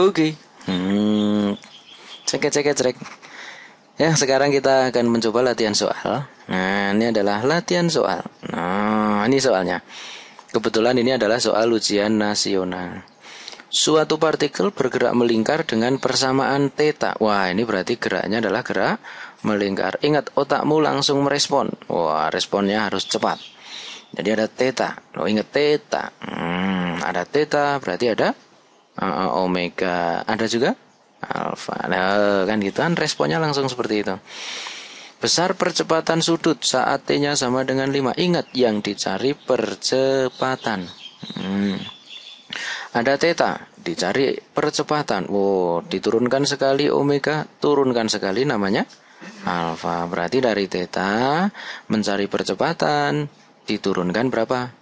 Oke. Okay. Hmm. Cek cek cek. Ya, sekarang kita akan mencoba latihan soal. Nah, ini adalah latihan soal. Nah, ini soalnya. Kebetulan ini adalah soal ujian nasional. Suatu partikel bergerak melingkar dengan persamaan theta. Wah, ini berarti geraknya adalah gerak melingkar. Ingat, otakmu langsung merespon. Wah, responnya harus cepat. Jadi ada theta. Lo ingat theta. Hmm, ada theta berarti ada uh, omega, ada juga alfa. Nah, kan gitu kan responnya langsung seperti itu. Besar percepatan sudut saat T-nya sama dengan 5. Ingat yang dicari percepatan. Hmm. Ada theta, dicari percepatan. Wow, diturunkan sekali omega, turunkan sekali namanya alfa. Berarti dari theta mencari percepatan diturunkan berapa?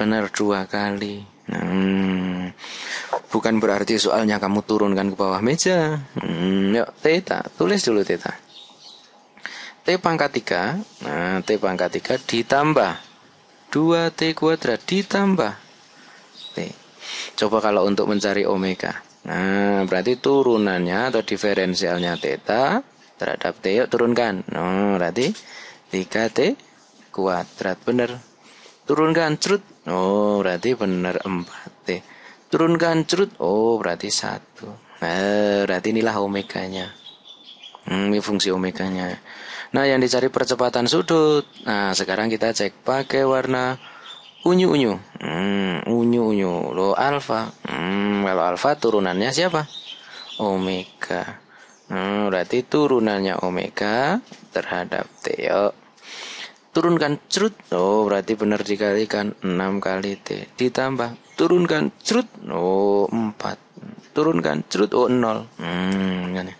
Benar dua kali. Hmm. Bukan berarti soalnya kamu turunkan ke bawah meja. Hmm, yuk, teta. Tulis dulu teta. T pangkat 3. Nah, T pangkat 3 ditambah. 2T kuadrat ditambah. T. Coba kalau untuk mencari omega. Nah, berarti turunannya atau diferensialnya teta terhadap T yuk turunkan. Nah, berarti 3T kuadrat. Benar. Turunkan, cerut. Oh, berarti benar 4T turunkan cerut oh berarti satu nah, berarti inilah omeganya hmm, ini fungsi omeganya nah yang dicari percepatan sudut nah sekarang kita cek pakai warna unyu unyu hmm, unyu unyu lo alfa hmm, kalau alfa turunannya siapa omega hmm, berarti turunannya omega terhadap t turunkan cerut oh berarti benar dikalikan 6 kali t ditambah turunkan cerut oh empat turunkan cerut oh nol hmm, kan ya.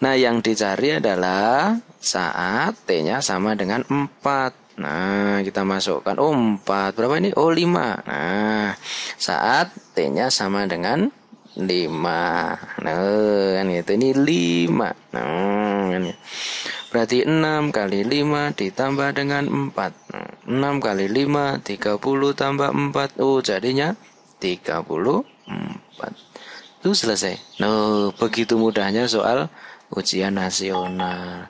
nah yang dicari adalah saat t nya sama dengan empat nah kita masukkan oh empat berapa ini oh lima nah saat t nya sama dengan lima nah kan itu ini lima nah kan ya. berarti enam kali lima ditambah dengan empat nah, 6 kali 5 30 tambah 4 Oh jadinya 34 Itu selesai Nah begitu mudahnya soal ujian nasional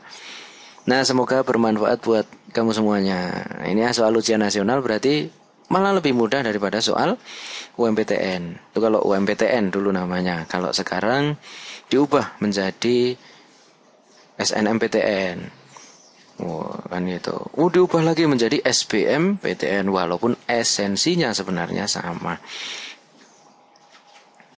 Nah semoga bermanfaat buat kamu semuanya Ini ya, soal ujian nasional berarti malah lebih mudah daripada soal UMPTN Itu kalau UMPTN dulu namanya Kalau sekarang diubah menjadi SNMPTN Oh, kan itu. Oh, diubah lagi menjadi SBM PTN walaupun esensinya sebenarnya sama.